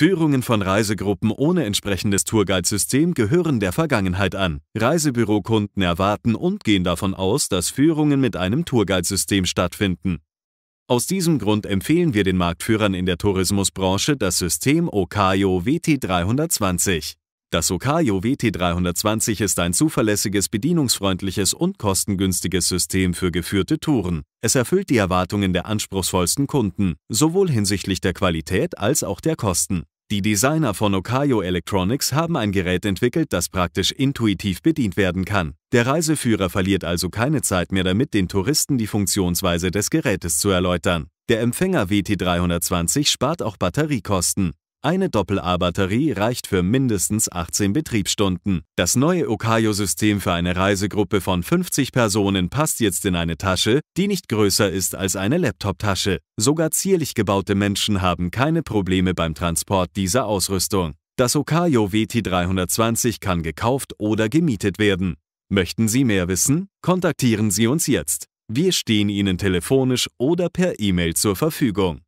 Führungen von Reisegruppen ohne entsprechendes Tourguide-System gehören der Vergangenheit an. Reisebürokunden erwarten und gehen davon aus, dass Führungen mit einem Tourguide-System stattfinden. Aus diesem Grund empfehlen wir den Marktführern in der Tourismusbranche das System Okayo WT320. Das Okayo WT320 ist ein zuverlässiges, bedienungsfreundliches und kostengünstiges System für geführte Touren. Es erfüllt die Erwartungen der anspruchsvollsten Kunden, sowohl hinsichtlich der Qualität als auch der Kosten. Die Designer von Okayo Electronics haben ein Gerät entwickelt, das praktisch intuitiv bedient werden kann. Der Reiseführer verliert also keine Zeit mehr damit, den Touristen die Funktionsweise des Gerätes zu erläutern. Der Empfänger WT320 spart auch Batteriekosten. Eine Doppel-A-Batterie reicht für mindestens 18 Betriebsstunden. Das neue Okayo-System für eine Reisegruppe von 50 Personen passt jetzt in eine Tasche, die nicht größer ist als eine Laptop-Tasche. Sogar zierlich gebaute Menschen haben keine Probleme beim Transport dieser Ausrüstung. Das Okayo WT320 kann gekauft oder gemietet werden. Möchten Sie mehr wissen? Kontaktieren Sie uns jetzt. Wir stehen Ihnen telefonisch oder per E-Mail zur Verfügung.